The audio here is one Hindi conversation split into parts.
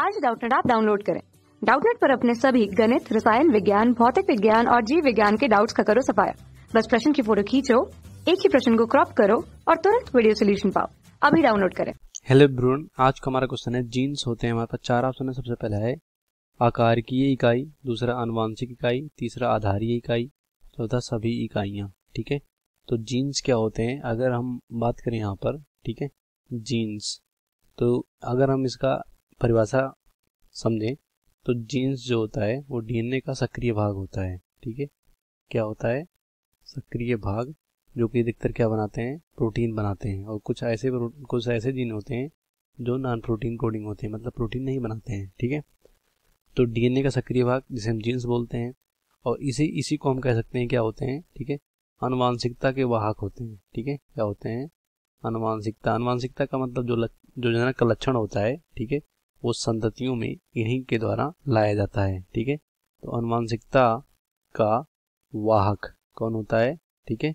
आज डाउटनेट आप डाउनलोड करें डाउटनेट पर अपने सभी गणित रसायन विज्ञान भौतिक विज्ञान और जीव विज्ञान के डाउट्स का करो सफाया बस प्रश्न की फोटो खींचो एक ही प्रश्न को क्रॉप करो और तुरंत वीडियो सोल्यूशन पाओ अभी डाउनलोड करें हेलो ब्रून आज का हमारा क्वेश्चन है जीन्स होते हैं हमारे पास चार ऑप्शन है सबसे पहला है आकार की इकाई दूसरा अनुवांशिक इकाई तीसरा आधारीय इकाई चौथा सभी इकाइयाँ ठीक है तो जीन्स क्या होते हैं अगर हम बात करें यहाँ पर ठीक है जीन्स तो अगर हम इसका परिभाषा समझें तो जीन्स जो होता है वो डीएनए का सक्रिय भाग होता है ठीक है क्या होता है सक्रिय भाग जो कि अधिकतर क्या बनाते हैं प्रोटीन बनाते हैं और कुछ ऐसे कुछ ऐसे जीन होते हैं जो नॉन प्रोटीन कोडिंग होते हैं मतलब प्रोटीन नहीं बनाते हैं ठीक है तो डीएनए का सक्रिय भाग जिसे हम जीन्स बोलते हैं और इसी इसी को हम कह सकते हैं क्या होते हैं ठीक है अनुवांशिकता के वाहक होते हैं ठीक है क्या होते हैं अनुवांशिकता अनुवांशिकता का मतलब जो जो जनक का लक्षण होता है ठीक है वो संततियों में इन्हीं के द्वारा लाया जाता है ठीक है तो अनुवांशिकता का वाहक कौन होता है ठीक है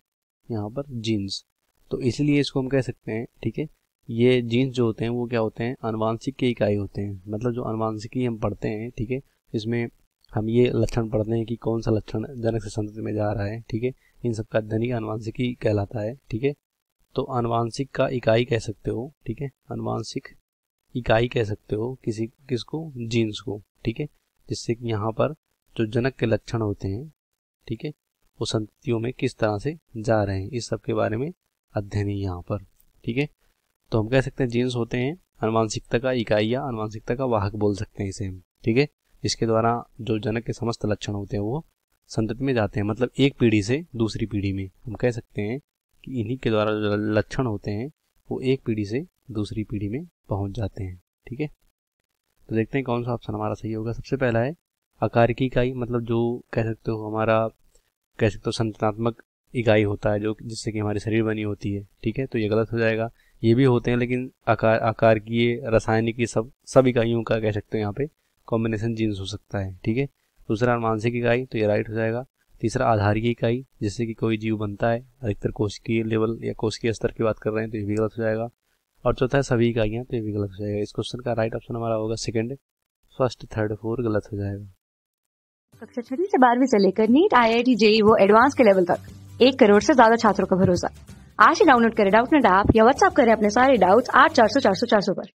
यहाँ पर जीन्स तो इसलिए इसको हम कह सकते हैं ठीक है ये जीन्स जो होते हैं वो क्या होते हैं अनुवांशिक की इकाई होते हैं मतलब जो अनुवांशिकी हम पढ़ते हैं ठीक है इसमें हम ये लक्षण पढ़ते हैं कि कौन सा लक्षण जनक से संतति में जा रहा है ठीक है इन सबका धनिक अनुवांशिकी कहलाता है ठीक है तो अनुवांशिक का इकाई कह सकते हो ठीक है अनुवांशिक इकाई कह सकते हो किसी किसको जीन्स को ठीक है जिससे कि यहाँ पर जो जनक के लक्षण होते हैं ठीक है वो संतियों में किस तरह से जा रहे हैं इस सब के बारे में अध्ययन है यहाँ पर ठीक है तो हम कह सकते हैं जीन्स होते हैं अनुवांशिकता का इकाई या अनुवांशिकता का वाहक बोल सकते हैं इसे हम ठीक है इसके द्वारा जो जनक के समस्त लक्षण होते हैं वो संतत में जाते हैं मतलब एक पीढ़ी से दूसरी पीढ़ी में हम कह सकते हैं कि इन्हीं के द्वारा लक्षण होते हैं वो एक पीढ़ी से दूसरी पीढ़ी में पहुंच जाते हैं ठीक है तो देखते हैं कौन सा ऑप्शन हमारा सही होगा सबसे पहला है आकार की इकाई मतलब जो कह सकते हो हमारा कह सकते हो संतनात्मक इकाई होता है जो जिससे कि हमारे शरीर बनी होती है ठीक है तो ये गलत हो जाएगा ये भी होते हैं लेकिन आकार आकार की ये रासायनिक ये सब सब इकाइयों का कह सकते हो यहाँ पे कॉम्बिनेशन जीन्स हो सकता है ठीक है दूसरा मानसिक इकाई तो ये राइट हो जाएगा तीसरा आधारीय इकाई जिससे कि कोई जीव बनता है अधिकतर कोशिकीय लेवल या कोशिकीय स्तर की बात कर रहे हैं तो ये भी गलत हो जाएगा और चौथा है सभी इकाइयाँ तो ये भी गलत हो जाएगा इस क्वेश्चन का राइट ऑप्शन हमारा होगा सेकेंड फर्स्ट थर्ड फोर्थ गलत हो जाएगा कक्षा छठी से बारहवीं से लेकर NEET I I T JEE वो एडवांस के लेवल तक एक करोड़ से ज्यादा छात्रों का भरोसा आज ही डाउनलोड करें डाउट नेट ऐप या व्हाट्सअप करें अपने सारे डाउट्स आठ चार सौ चार सौ चार सौ पर